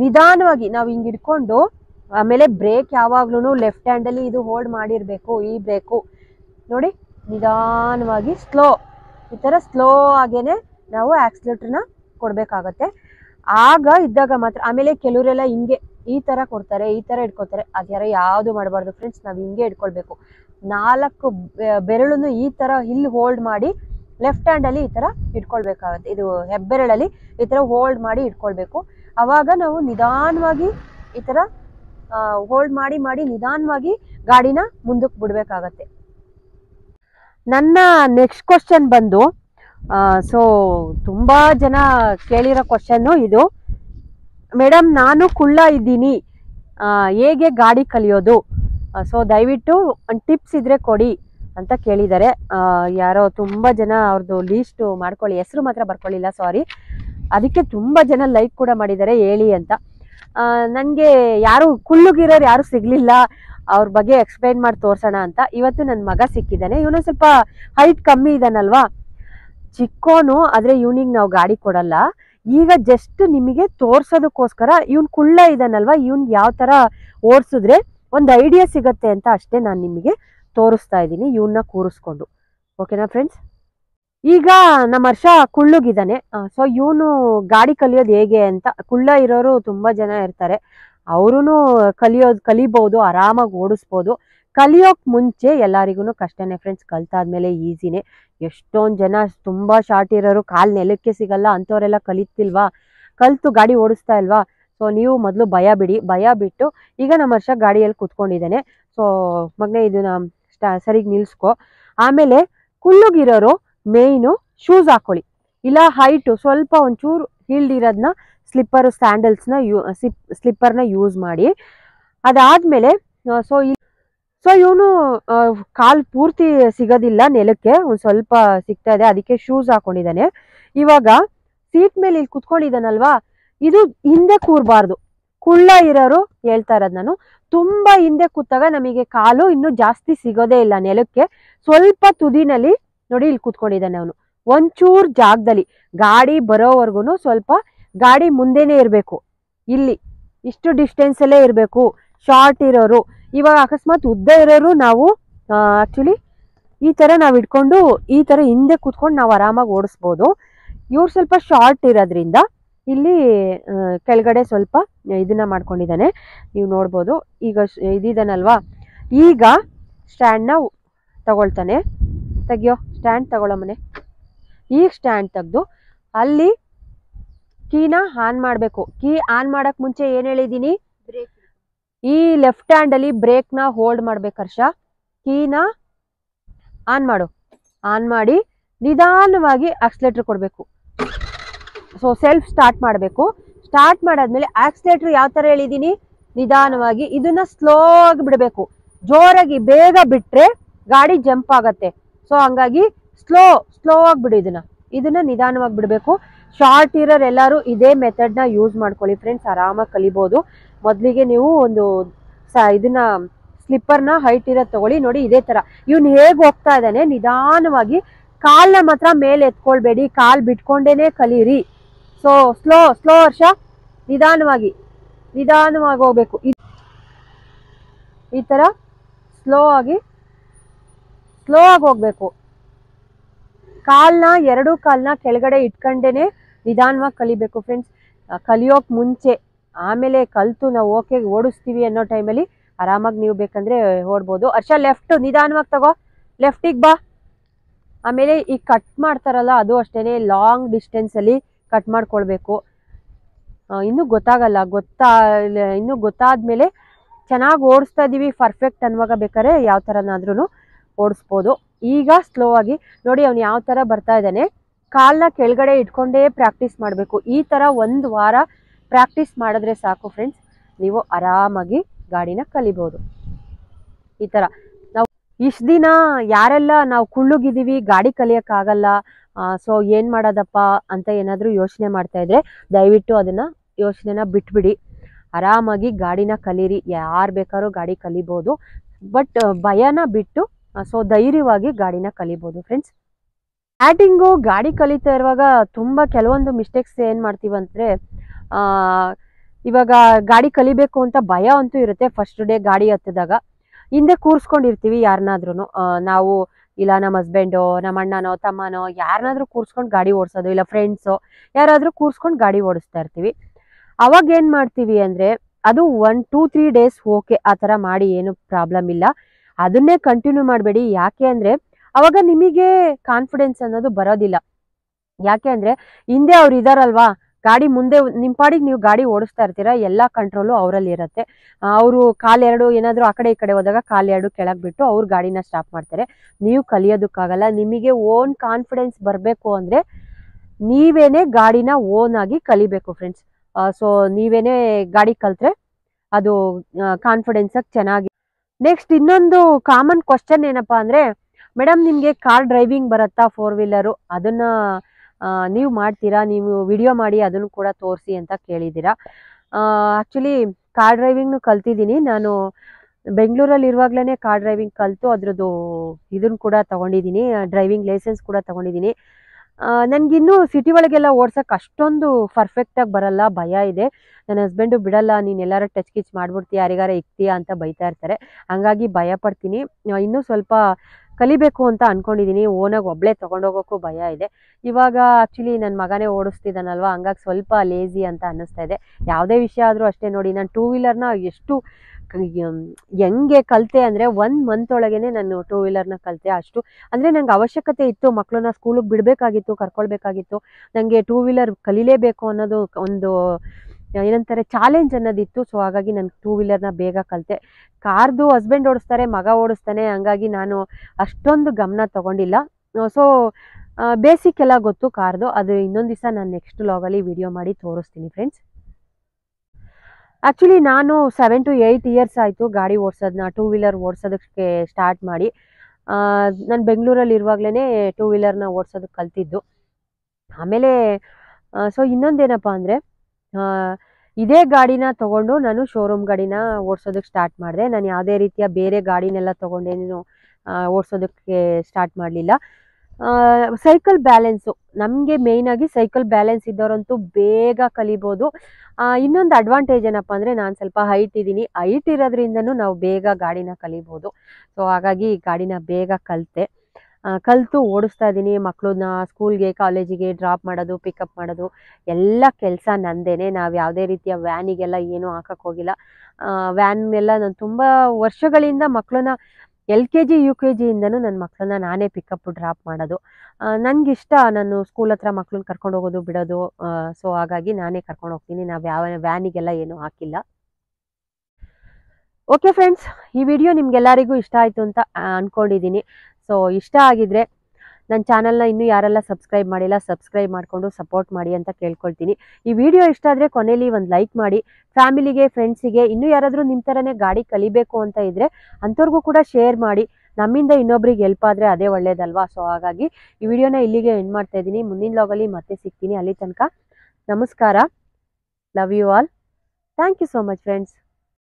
ನಿಧಾನವಾಗಿ ನಾವು ಹಿಂಗೆ ಇಟ್ಕೊಂಡು ಆಮೇಲೆ ಬ್ರೇಕ್ ಯಾವಾಗ್ಲೂ ಲೆಫ್ಟ್ ಹ್ಯಾಂಡಲ್ಲಿ ಇದು ಹೋಲ್ಡ್ ಮಾಡಿರಬೇಕು ಈ ಬ್ರೇಕು ನೋಡಿ ನಿಧಾನವಾಗಿ ಸ್ಲೋ ಈ ಥರ ಸ್ಲೋ ಆಗೇನೆ ನಾವು ಆಕ್ಸಿಲೇಟ್ರನ್ನ ಕೊಡಬೇಕಾಗತ್ತೆ ಆಗ ಇದ್ದಾಗ ಮಾತ್ರ ಆಮೇಲೆ ಕೆಲವರೆಲ್ಲ ಹಿಂಗೆ ಈ ಥರ ಕೊಡ್ತಾರೆ ಈ ಥರ ಇಟ್ಕೊತಾರೆ ಅದ್ಯಾರ ಯಾವುದು ಮಾಡಬಾರ್ದು ಫ್ರೆಂಡ್ಸ್ ನಾವು ಹಿಂಗೆ ಇಟ್ಕೊಳ್ಬೇಕು ನಾಲ್ಕು ಬೆರಳನ್ನು ಈ ಥರ ಇಲ್ಲಿ ಹೋಲ್ಡ್ ಮಾಡಿ ಲೆಫ್ಟ್ ಹ್ಯಾಂಡಲ್ಲಿ ಈ ಥರ ಇಟ್ಕೊಳ್ಬೇಕಾಗತ್ತೆ ಇದು ಹೆಬ್ಬೆರಳಲ್ಲಿ ಈ ಥರ ಹೋಲ್ಡ್ ಮಾಡಿ ಇಟ್ಕೊಳ್ಬೇಕು ಅವಾಗ ನಾವು ನಿಧಾನವಾಗಿ ಈ ಥರ ಹೋಲ್ಡ್ ಮಾಡಿ ಮಾಡಿ ನಿಧಾನವಾಗಿ ಗಾಡಿನ ಮುಂದಕ್ಕೆ ಬಿಡಬೇಕಾಗತ್ತೆ ನನ್ನ ನೆಕ್ಸ್ಟ್ ಕ್ವಶನ್ ಬಂದು ಸೊ ತುಂಬ ಜನ ಕೇಳಿರೋ ಕ್ವಶನ್ನು ಇದು ಮೇಡಮ್ ನಾನು ಕುಳ್ಳ ಇದ್ದೀನಿ ಹೇಗೆ ಗಾಡಿ ಕಲಿಯೋದು ಸೊ ದಯವಿಟ್ಟು ಟಿಪ್ಸ್ ಇದ್ರೆ ಕೊಡಿ ಅಂತ ಕೇಳಿದ್ದಾರೆ ಯಾರೋ ತುಂಬ ಜನ ಅವ್ರದ್ದು ಲೀಸ್ಟು ಮಾಡ್ಕೊಳ್ಳಿ ಹೆಸರು ಮಾತ್ರ ಬರ್ಕೊಳ್ಳಿಲ್ಲ ಸಾರಿ ಅದಕ್ಕೆ ತುಂಬಾ ಜನ ಲೈಕ್ ಕೂಡ ಮಾಡಿದ್ದಾರೆ ಹೇಳಿ ಅಂತ ನನಗೆ ಯಾರು ಕುಳ್ಳುಗಿರೋರು ಯಾರು ಸಿಗ್ಲಿಲ್ಲ ಅವ್ರ ಬಗ್ಗೆ ಎಕ್ಸ್ಪ್ಲೈನ್ ಮಾಡಿ ತೋರ್ಸೋಣ ಅಂತ ಇವತ್ತು ನನ್ನ ಮಗ ಸಿಕ್ಕಿದ್ದಾನೆ ಇವನು ಸ್ವಲ್ಪ ಹೈಟ್ ಕಮ್ಮಿ ಇದಾನಲ್ವಾ ಚಿಕ್ಕೋನು ಆದರೆ ಇವನಿಗೆ ನಾವು ಗಾಡಿ ಕೊಡಲ್ಲ ಈಗ ಜಸ್ಟ್ ನಿಮಗೆ ತೋರ್ಸೋದಕ್ಕೋಸ್ಕರ ಇವನ್ ಕುಳ್ಳ ಇದ್ದಾನಲ್ವಾ ಇವನ್ ಯಾವ ತರ ಓಡಿಸಿದ್ರೆ ಒಂದು ಐಡಿಯಾ ಸಿಗತ್ತೆ ಅಂತ ಅಷ್ಟೇ ನಾನು ನಿಮಗೆ ತೋರಿಸ್ತಾ ಇದ್ದೀನಿ ಇವನ್ನ ಕೂರಿಸ್ಕೊಂಡು ಓಕೆನಾ ಫ್ರೆಂಡ್ಸ್ ಈಗ ನಮ್ಮ ಹರ್ಷ ಕುಳ್ಳುಗಿದ್ದಾನೆ ಸೊ ಇವನು ಗಾಡಿ ಕಲಿಯೋದು ಹೇಗೆ ಅಂತ ಕುಳ್ಳ ಇರೋರು ತುಂಬಾ ಜನ ಇರ್ತಾರೆ ಅವರೂ ಕಲಿಯೋದು ಕಲಿಬಹುದು ಆರಾಮಾಗಿ ಓಡಿಸ್ಬೋದು ಕಲಿಯೋಕ್ಕೆ ಮುಂಚೆ ಎಲ್ಲರಿಗೂ ಕಷ್ಟನೇ ಫ್ರೆಂಡ್ಸ್ ಕಲ್ತಾದ್ಮೇಲೆ ಈಸಿನೇ ಎಷ್ಟೊಂದು ಜನ ತುಂಬಾ ಶಾರ್ಟ್ ಇರೋರು ಕಾಲು ನೆಲಕ್ಕೆ ಸಿಗಲ್ಲ ಅಂಥವರೆಲ್ಲ ಕಲಿತಿಲ್ವಾ ಕಲ್ತು ಗಾಡಿ ಓಡಿಸ್ತಾ ಇಲ್ವಾ ಸೊ ನೀವು ಮೊದಲು ಭಯ ಬಿಡಿ ಭಯ ಬಿಟ್ಟು ಈಗ ನಮ್ಮ ಹರ್ಷ ಗಾಡಿಯಲ್ಲಿ ಕುತ್ಕೊಂಡಿದ್ದಾನೆ ಸೊ ಮಗನೇ ಇದನ್ನ ಸ್ಟಾ ಸರಿಗೆ ನಿಲ್ಸ್ಕೊ ಆಮೇಲೆ ಕುಳ್ಳುಗಿರೋರು ಮೇಯ್ನು ಶೂಸ್ ಹಾಕೊಳ್ಳಿ ಇಲ್ಲ ಹೈಟು ಸ್ವಲ್ಪ ಒಂಚೂರು ಹಿಲ್ದಿರೋದನ್ನ ಸ್ಲಿಪ್ಪರು ಸ್ಯಾಂಡಲ್ಸ್ನ ಯೂ ಸಿಪ್ ಸ್ಲಿಪ್ಪರ್ನ ಯೂಸ್ ಮಾಡಿ ಅದಾದಮೇಲೆ ಸೊ ಇಲ್ಲಿ ಸೊ ಇವನು ಕಾಲು ಪೂರ್ತಿ ಸಿಗೋದಿಲ್ಲ ನೆಲಕ್ಕೆ ಒಂದು ಸ್ವಲ್ಪ ಸಿಗ್ತಾ ಇದೆ ಅದಕ್ಕೆ ಶೂಸ್ ಹಾಕೊಂಡಿದ್ದಾನೆ ಇವಾಗ ಸೀಟ್ ಮೇಲೆ ಇಲ್ಲಿ ಕುತ್ಕೊಂಡಿದ್ದಾನಲ್ವಾ ಇದು ಹಿಂದೆ ಕೂರಬಾರ್ದು ಕುಳ್ಳ ಇರೋರು ಹೇಳ್ತಾ ಇರೋದು ನಾನು ತುಂಬ ಹಿಂದೆ ಕೂತಾಗ ನಮಗೆ ಕಾಲು ಇನ್ನೂ ಜಾಸ್ತಿ ಸಿಗೋದೇ ಇಲ್ಲ ನೆಲಕ್ಕೆ ಸ್ವಲ್ಪ ತುದಿನಲ್ಲಿ ನೋಡಿ ಇಲ್ಲಿ ಕೂತ್ಕೊಂಡಿದ್ದಾನೆ ಅವನು ಒಂಚೂರು ಜಾಗದಲ್ಲಿ ಗಾಡಿ ಬರೋವರೆಗೂ ಸ್ವಲ್ಪ ಗಾಡಿ ಮುಂದೆನೇ ಇರಬೇಕು ಇಲ್ಲಿ ಇಷ್ಟು ಡಿಸ್ಟೆನ್ಸಲ್ಲೇ ಇರಬೇಕು ಶಾರ್ಟ್ ಇರೋರು ಇವಾಗ ಅಕಸ್ಮಾತ್ ಉದ್ದ ಇರೋರು ನಾವು ಆ್ಯಕ್ಚುಲಿ ಈ ಥರ ನಾವು ಇಟ್ಕೊಂಡು ಈ ಥರ ಹಿಂದೆ ಕೂತ್ಕೊಂಡು ನಾವು ಆರಾಮಾಗಿ ಓಡಿಸ್ಬೋದು ಇವ್ರು ಸ್ವಲ್ಪ ಶಾರ್ಟ್ ಇರೋದ್ರಿಂದ ಇಲ್ಲಿ ಕೆಳಗಡೆ ಸ್ವಲ್ಪ ಇದನ್ನ ಮಾಡ್ಕೊಂಡಿದ್ದಾನೆ ನೀವು ನೋಡ್ಬೋದು ಈಗ ಇದಿದನಲ್ವಾ ಈಗ ಸ್ಟ್ಯಾಂಡ್ನ ತಗೊಳ್ತಾನೆ ತೆಗಿಯೋ ಸ್ಟ್ಯಾಂಡ್ ತಗೊಳ್ಳೋ ಮನೆ ಈಗ ಸ್ಟ್ಯಾಂಡ್ ತೆಗೆದು ಅಲ್ಲಿ ಕೀನ ಆನ್ ಮಾಡಬೇಕು ಕೀ ಆನ್ ಮಾಡಕ್ ಮುಂಚೆ ಏನ್ ಹೇಳಿದೀನಿ ಈ ಲೆಫ್ಟ್ ಬ್ರೇಕ್ ನ ಹೋಲ್ಡ್ ಮಾಡ್ಬೇಕು ಹರ್ಷ ಕೀನ ಆನ್ ಮಾಡು ಆನ್ ಮಾಡಿ ನಿಧಾನವಾಗಿ ಆಕ್ಸಿಲೇಟರ್ ಕೊಡಬೇಕು ಸೊ ಸೆಲ್ಫ್ ಸ್ಟಾರ್ಟ್ ಮಾಡಬೇಕು ಸ್ಟಾರ್ಟ್ ಮಾಡಾದ್ಮೇಲೆ ಆಕ್ಸಿಲೇಟರ್ ಯಾವ ತರ ಹೇಳಿದೀನಿ ನಿಧಾನವಾಗಿ ಇದನ್ನ ಸ್ಲೋ ಆಗಿ ಬಿಡಬೇಕು ಜೋರಾಗಿ ಬೇಗ ಬಿಟ್ರೆ ಗಾಡಿ ಜಂಪ್ ಆಗತ್ತೆ ಸೊ ಹಂಗಾಗಿ ಸ್ಲೋ ಸ್ಲೋ ಆಗಿಬಿಡಿ ಇದನ್ನ ಇದನ್ನ ನಿಧಾನವಾಗಿ ಬಿಡಬೇಕು ಶಾರ್ಟ್ ಇರೋರ್ ಎಲ್ಲರೂ ಇದೇ ಮೆಥಡ್ನ ಯೂಸ್ ಮಾಡ್ಕೊಳ್ಳಿ ಫ್ರೆಂಡ್ಸ್ ಆರಾಮಾಗಿ ಕಲಿಬೋದು ಮೊದಲಿಗೆ ನೀವು ಒಂದು ಸ ಇದನ್ನ ಸ್ಲಿಪ್ಪರ್ನ ಹೈಟ್ ಇರೋದು ತಗೊಳ್ಳಿ ನೋಡಿ ಇದೇ ಥರ ಇವ್ನು ಹೇಗೆ ಹೋಗ್ತಾ ಇದ್ದಾನೆ ನಿಧಾನವಾಗಿ ಕಾಲನ್ನ ಮಾತ್ರ ಮೇಲೆ ಎತ್ಕೊಳ್ಬೇಡಿ ಕಾಲ್ ಬಿಟ್ಕೊಂಡೇನೆ ಕಲೀರಿ ಸೊ ಸ್ಲೋ ಸ್ಲೋ ವರ್ಷ ನಿಧಾನವಾಗಿ ನಿಧಾನವಾಗಿ ಹೋಗ್ಬೇಕು ಈ ಥರ ಸ್ಲೋ ಆಗಿ ಸ್ಲೋ ಆಗಿ ಹೋಗ್ಬೇಕು ಕಾಲ್ನ ಎರಡೂ ಕಾಲ್ನ ಕೆಳಗಡೆ ಇಟ್ಕೊಂಡೇನೆ ನಿಧಾನವಾಗಿ ಕಲಿಬೇಕು ಫ್ರೆಂಡ್ಸ್ ಕಲಿಯೋಕ್ ಮುಂಚೆ ಆಮೇಲೆ ಕಲಿತು ನಾವು ಓಕೆ ಓಡಿಸ್ತೀವಿ ಅನ್ನೋ ಟೈಮಲ್ಲಿ ಆರಾಮಾಗಿ ನೀವು ಬೇಕಂದ್ರೆ ಓಡ್ಬೋದು ಅರ್ಷ ಲೆಫ್ಟ್ ನಿಧಾನವಾಗಿ ತಗೋ ಲೆಫ್ಟಿಗೆ ಬಾ ಆಮೇಲೆ ಈ ಕಟ್ ಮಾಡ್ತಾರಲ್ಲ ಅದು ಅಷ್ಟೇ ಲಾಂಗ್ ಡಿಸ್ಟೆನ್ಸಲ್ಲಿ ಕಟ್ ಮಾಡ್ಕೊಳ್ಬೇಕು ಇನ್ನೂ ಗೊತ್ತಾಗಲ್ಲ ಗೊತ್ತಾ ಇನ್ನೂ ಗೊತ್ತಾದ ಮೇಲೆ ಚೆನ್ನಾಗಿ ಓಡಿಸ್ತಾ ಇದ್ದೀವಿ ಪರ್ಫೆಕ್ಟ್ ಅನ್ನುವಾಗ ಬೇಕಾದ್ರೆ ಯಾವ ಥರನಾದ್ರೂ ಓಡಿಸ್ಬೋದು ಈಗ ಸ್ಲೋ ಆಗಿ ನೋಡಿ ಅವ್ನು ಯಾವ ಥರ ಬರ್ತಾ ಇದ್ದಾನೆ ಕಾಲನ್ನ ಕೆಳಗಡೆ ಇಟ್ಕೊಂಡೇ ಪ್ರಾಕ್ಟೀಸ್ ಮಾಡಬೇಕು ಈ ಥರ ಒಂದು ವಾರ ಪ್ರಾಕ್ಟೀಸ್ ಮಾಡಿದ್ರೆ ಸಾಕು ಫ್ರೆಂಡ್ಸ್ ನೀವು ಆರಾಮಾಗಿ ಗಾಡಿನ ಕಲಿಬೋದು ಈ ಥರ ನಾವು ಇಷ್ಟು ದಿನ ಯಾರೆಲ್ಲ ನಾವು ಕುಳ್ಳುಗಿದ್ದೀವಿ ಗಾಡಿ ಕಲಿಯೋಕ್ಕಾಗಲ್ಲ ಸೊ ಏನು ಮಾಡೋದಪ್ಪ ಅಂತ ಏನಾದರೂ ಯೋಚನೆ ಮಾಡ್ತಾ ಇದ್ರೆ ದಯವಿಟ್ಟು ಅದನ್ನು ಯೋಚನೆನ ಬಿಟ್ಬಿಡಿ ಆರಾಮಾಗಿ ಗಾಡಿನ ಕಲೀರಿ ಯಾರು ಬೇಕಾದ್ರೂ ಗಾಡಿ ಕಲಿಬೋದು ಬಟ್ ಭಯನ ಬಿಟ್ಟು ಸೊ ಧೈರ್ಯವಾಗಿ ಗಾಡಿನ ಕಲಿಬೋದು ಫ್ರೆಂಡ್ಸ್ ಆ್ಯಟಿಂಗು ಗಾಡಿ ಕಲಿತಾ ಇರುವಾಗ ತುಂಬ ಕೆಲವೊಂದು ಮಿಸ್ಟೇಕ್ಸ್ ಏನು ಮಾಡ್ತೀವಿ ಅಂದರೆ ಇವಾಗ ಗಾಡಿ ಕಲಿಬೇಕು ಅಂತ ಭಯ ಅಂತೂ ಇರುತ್ತೆ ಫಸ್ಟ್ ಡೇ ಗಾಡಿ ಹತ್ತಿದಾಗ ಹಿಂದೆ ಕೂರಿಸ್ಕೊಂಡಿರ್ತೀವಿ ಯಾರನ್ನಾದ್ರೂ ನಾವು ಇಲ್ಲ ನಮ್ಮ ಹಸ್ಬೆಂಡೋ ನಮ್ಮ ಅಣ್ಣನೋ ತಮ್ಮನೋ ಯಾರನ್ನಾದ್ರೂ ಕೂರ್ಸ್ಕೊಂಡು ಗಾಡಿ ಓಡಿಸೋದು ಇಲ್ಲ ಫ್ರೆಂಡ್ಸೋ ಯಾರಾದರೂ ಕೂರಿಸ್ಕೊಂಡು ಗಾಡಿ ಓಡಿಸ್ತಾ ಇರ್ತೀವಿ ಅವಾಗ ಏನು ಮಾಡ್ತೀವಿ ಅಂದರೆ ಅದು one two three days okay ಆ ಥರ ಮಾಡಿ ಏನು ಪ್ರಾಬ್ಲಮ್ ಇಲ್ಲ ಅದನ್ನೇ ಕಂಟಿನ್ಯೂ ಮಾಡಬೇಡಿ ಯಾಕೆ ಅಂದ್ರೆ ಅವಾಗ ನಿಮಗೆ ಕಾನ್ಫಿಡೆನ್ಸ್ ಅನ್ನೋದು ಬರೋದಿಲ್ಲ ಯಾಕೆ ಅಂದ್ರೆ ಹಿಂದೆ ಅವ್ರು ಇದಾರಲ್ವಾ ಗಾಡಿ ಮುಂದೆ ನಿಮ್ಮ ಪಾಡಿಗೆ ನೀವು ಗಾಡಿ ಓಡಿಸ್ತಾ ಇರ್ತೀರ ಎಲ್ಲ ಕಂಟ್ರೋಲು ಅವರಲ್ಲಿ ಇರುತ್ತೆ ಅವರು ಎರಡು ಏನಾದರೂ ಆ ಕಡೆ ಈ ಕಡೆ ಹೋದಾಗ ಎರಡು ಕೆಳಗೆ ಬಿಟ್ಟು ಅವ್ರು ಗಾಡಿನ ಸ್ಟಾಪ್ ಮಾಡ್ತಾರೆ ನೀವು ಕಲಿಯೋದಕ್ಕಾಗಲ್ಲ ನಿಮಗೆ ಓನ್ ಕಾನ್ಫಿಡೆನ್ಸ್ ಬರಬೇಕು ಅಂದ್ರೆ ನೀವೇನೆ ಗಾಡಿನ ಓನ್ ಆಗಿ ಕಲಿಬೇಕು ಫ್ರೆಂಡ್ಸ್ ಸೊ ನೀವೇನೆ ಗಾಡಿ ಕಲ್ತ್ರೆ ಅದು ಕಾನ್ಫಿಡೆನ್ಸ್ ಚೆನ್ನಾಗಿ ನೆಕ್ಸ್ಟ್ ಇನ್ನೊಂದು ಕಾಮನ್ ಕ್ವಶನ್ ಏನಪ್ಪಾ ಅಂದ್ರೆ ಮೇಡಮ್ ನಿಮಗೆ ಕಾರ್ ಡ್ರೈವಿಂಗ್ ಬರುತ್ತಾ ಫೋರ್ ವೀಲರು ಅದನ್ನ ನೀವು ಮಾಡ್ತೀರಾ ನೀವು ವಿಡಿಯೋ ಮಾಡಿ ಅದನ್ನು ಕೂಡ ತೋರಿಸಿ ಅಂತ ಕೇಳಿದ್ದೀರಾ ಆ್ಯಕ್ಚುಲಿ ಕಾರ್ ಡ್ರೈವಿಂಗ್ನು ಕಲ್ತಿದ್ದೀನಿ ನಾನು ಬೆಂಗಳೂರಲ್ಲಿ ಇರುವಾಗಲೇ ಕಾರ್ ಡ್ರೈವಿಂಗ್ ಕಲಿತು ಅದರದ್ದು ಇದನ್ನು ಕೂಡ ತೊಗೊಂಡಿದ್ದೀನಿ ಡ್ರೈವಿಂಗ್ ಲೈಸೆನ್ಸ್ ಕೂಡ ತೊಗೊಂಡಿದ್ದೀನಿ ನನಗಿನ್ನೂ ಸಿಟಿ ಒಳಗೆಲ್ಲ ಓಡ್ಸೋಕೆ ಅಷ್ಟೊಂದು ಪರ್ಫೆಕ್ಟಾಗಿ ಬರಲ್ಲ ಭಯ ಇದೆ ನನ್ನ ಹಸ್ಬೆಂಡು ಬಿಡಲ್ಲ ನೀನು ಎಲ್ಲಾರು ಟಚ್ ಕಿಚ್ ಮಾಡ್ಬಿಡ್ತೀಯ ಯಾರಿಗಾರ ಇಕ್ತೀಯಾ ಅಂತ ಬೈತಾ ಇರ್ತಾರೆ ಹಂಗಾಗಿ ಭಯ ಪಡ್ತೀನಿ ಇನ್ನೂ ಸ್ವಲ್ಪ ಕಲಿಬೇಕು ಅಂತ ಅಂದ್ಕೊಂಡಿದ್ದೀನಿ ಓನಾಗಿ ಒಬ್ಬಳೇ ತೊಗೊಂಡೋಗೋಕ್ಕೂ ಭಯ ಇದೆ ಇವಾಗ ಆ್ಯಕ್ಚುಲಿ ನನ್ನ ಮಗನೇ ಓಡಿಸ್ತಿದ್ದಾನಲ್ವ ಹಂಗಾಗಿ ಸ್ವಲ್ಪ ಲೇಜಿ ಅಂತ ಅನ್ನಿಸ್ತಾ ಇದೆ ಯಾವುದೇ ವಿಷಯ ಆದರೂ ಅಷ್ಟೇ ನೋಡಿ ನಾನು ಟೂ ವೀಲರ್ನ ಎಷ್ಟು ಹೆಂಗೆ ಕಲಿತೆ ಅಂದರೆ ಒನ್ ಮಂತ್ ಒಳಗೇ ನಾನು ಟೂ ವೀಲರ್ನ ಕಲಿತೆ ಅಷ್ಟು ಅಂದರೆ ನಂಗೆ ಅವಶ್ಯಕತೆ ಇತ್ತು ಮಕ್ಕಳನ್ನ ಸ್ಕೂಲಿಗೆ ಬಿಡಬೇಕಾಗಿತ್ತು ಕರ್ಕೊಳ್ಬೇಕಾಗಿತ್ತು ನನಗೆ ಟೂ ವೀಲರ್ ಕಲಿಲೇಬೇಕು ಅನ್ನೋದು ಒಂದು ಏನಂತಾರೆ ಚಾಲೆಂಜ್ ಅನ್ನೋದಿತ್ತು ಸೊ ಹಾಗಾಗಿ ನಾನು ಟೂ ವೀಲರ್ನ ಬೇಗ ಕಲಿತೆ ಕಾರ್ದು ಹಸ್ಬೆಂಡ್ ಓಡಿಸ್ತಾರೆ ಮಗ ಓಡಿಸ್ತಾನೆ ಹಂಗಾಗಿ ನಾನು ಅಷ್ಟೊಂದು ಗಮನ ತಗೊಂಡಿಲ್ಲ ಸೊ ಬೇಸಿಕ್ ಎಲ್ಲ ಗೊತ್ತು ಕಾರ್ದು ಅದು ಇನ್ನೊಂದು ದಿವಸ ನಾನು ನೆಕ್ಸ್ಟ್ ಲಾಗಲ್ಲಿ ವಿಡಿಯೋ ಮಾಡಿ ತೋರಿಸ್ತೀನಿ ಫ್ರೆಂಡ್ಸ್ ಆ್ಯಕ್ಚುಲಿ ನಾನು ಸೆವೆನ್ ಟು ಏಯ್ಟ್ ಇಯರ್ಸ್ ಆಯಿತು ಗಾಡಿ ಓಡಿಸೋದನ್ನ ಟೂ ವೀಲರ್ ಓಡಿಸೋದಕ್ಕೆ ಸ್ಟಾರ್ಟ್ ಮಾಡಿ ನಾನು ಬೆಂಗಳೂರಲ್ಲಿ ಇರುವಾಗಲೇ ಟೂ ವೀಲರ್ನ ಓಡಿಸೋದಕ್ಕೆ ಕಲ್ತಿದ್ದು ಆಮೇಲೆ ಸೊ ಇನ್ನೊಂದೇನಪ್ಪ ಅಂದರೆ ಇದೇ ಗಾಡಿನ ತೊಗೊಂಡು ನಾನು ಶೋರೂಮ್ ಗಾಡಿನ ಓಡಿಸೋದಕ್ಕೆ ಸ್ಟಾರ್ಟ್ ಮಾಡಿದೆ ನಾನು ಯಾವುದೇ ರೀತಿಯ ಬೇರೆ ಗಾಡಿನೆಲ್ಲ ತೊಗೊಂಡೇನೂ ಓಡಿಸೋದಕ್ಕೆ ಸ್ಟಾರ್ಟ್ ಮಾಡಲಿಲ್ಲ ಸೈಕಲ್ ಬ್ಯಾಲೆನ್ಸು ನಮಗೆ ಮೇಯ್ನಾಗಿ ಸೈಕಲ್ ಬ್ಯಾಲೆನ್ಸ್ ಇದ್ದವರಂತೂ ಬೇಗ ಕಲಿಬೋದು ಇನ್ನೊಂದು ಅಡ್ವಾಂಟೇಜ್ ಏನಪ್ಪ ಅಂದರೆ ನಾನು ಸ್ವಲ್ಪ ಹೈಟ್ ಇದ್ದೀನಿ ಹೈಟ್ ಇರೋದ್ರಿಂದನೂ ನಾವು ಬೇಗ ಗಾಡಿನ ಕಲಿಬೋದು ಸೊ ಹಾಗಾಗಿ ಗಾಡಿನ ಬೇಗ ಕಲಿತೆ ಕಲಿತು ಓಡಿಸ್ತಾ ಇದ್ದೀನಿ ಮಕ್ಕಳನ್ನ ಸ್ಕೂಲ್ಗೆ ಕಾಲೇಜಿಗೆ ಡ್ರಾಪ್ ಮಾಡೋದು ಪಿಕಪ್ ಮಾಡೋದು ಎಲ್ಲ ಕೆಲಸ ನಂದೇನೆ ನಾವು ಯಾವುದೇ ರೀತಿಯ ವ್ಯಾನಿಗೆಲ್ಲ ಏನೂ ಹಾಕೋಕ್ಕೋಗಿಲ್ಲ ವ್ಯಾನ್ ಎಲ್ಲ ನಾನು ತುಂಬ ವರ್ಷಗಳಿಂದ ಮಕ್ಕಳನ್ನ L K G U K ಜಿಯಿಂದನೂ ನನ್ನ ಮಕ್ಕಳನ್ನ ನಾನೇ ಪಿಕಪ್ ಡ್ರಾಪ್ ಮಾಡೋದು ನನಗಿಷ್ಟ ನಾನು ಸ್ಕೂಲ್ ಹತ್ರ ಮಕ್ಳನ್ನ ಕರ್ಕೊಂಡು ಹೋಗೋದು ಬಿಡೋದು ಸೊ ಹಾಗಾಗಿ ನಾನೇ ಕರ್ಕೊಂಡು ಹೋಗ್ತೀನಿ ನಾವು ಯಾವ ವ್ಯಾನಿಗೆಲ್ಲ ಏನೂ ಹಾಕಿಲ್ಲ ಓಕೆ ಫ್ರೆಂಡ್ಸ್ ಈ ವಿಡಿಯೋ ನಿಮ್ಗೆಲ್ಲರಿಗೂ ಇಷ್ಟ ಆಯಿತು ಅಂತ ಅಂದ್ಕೊಂಡಿದ್ದೀನಿ ಸೊ ಇಷ್ಟ ಆಗಿದ್ರೆ ನನ್ನ ಚಾನಲ್ನ ಇನ್ನೂ ಯಾರೆಲ್ಲ ಸಬ್ಸ್ಕ್ರೈಬ್ ಮಾಡಿಲ್ಲ ಸಬ್ಸ್ಕ್ರೈಬ್ ಮಾಡಿಕೊಂಡು ಸಪೋರ್ಟ್ ಮಾಡಿ ಅಂತ ಕೇಳ್ಕೊಳ್ತೀನಿ ಈ ವಿಡಿಯೋ ಇಷ್ಟ ಆದರೆ ಕೊನೆಯಲ್ಲಿ ಒಂದು ಲೈಕ್ ಮಾಡಿ ಫ್ಯಾಮಿಲಿಗೆ ಫ್ರೆಂಡ್ಸಿಗೆ ಇನ್ನೂ ಯಾರಾದರೂ ನಿಮ್ಮ ಥರನೇ ಗಾಡಿ ಕಲಿಬೇಕು ಅಂತ ಇದ್ದರೆ ಅಂಥವ್ರಿಗೂ ಕೂಡ ಶೇರ್ ಮಾಡಿ ನಮ್ಮಿಂದ ಇನ್ನೊಬ್ರಿಗೆ ಹೆಲ್ಪ್ ಆದರೆ ಅದೇ ಒಳ್ಳೇದಲ್ವಾ ಸೊ ಹಾಗಾಗಿ ಈ ವಿಡಿಯೋನ ಇಲ್ಲಿಗೆ ಎಂಡ್ ಮಾಡ್ತಾ ಇದ್ದೀನಿ ಮುಂದಿನ ಲಾಗಲ್ಲಿ ಮತ್ತೆ ಸಿಗ್ತೀನಿ ಅಲ್ಲಿ ತನಕ ನಮಸ್ಕಾರ love you all thank you so much friends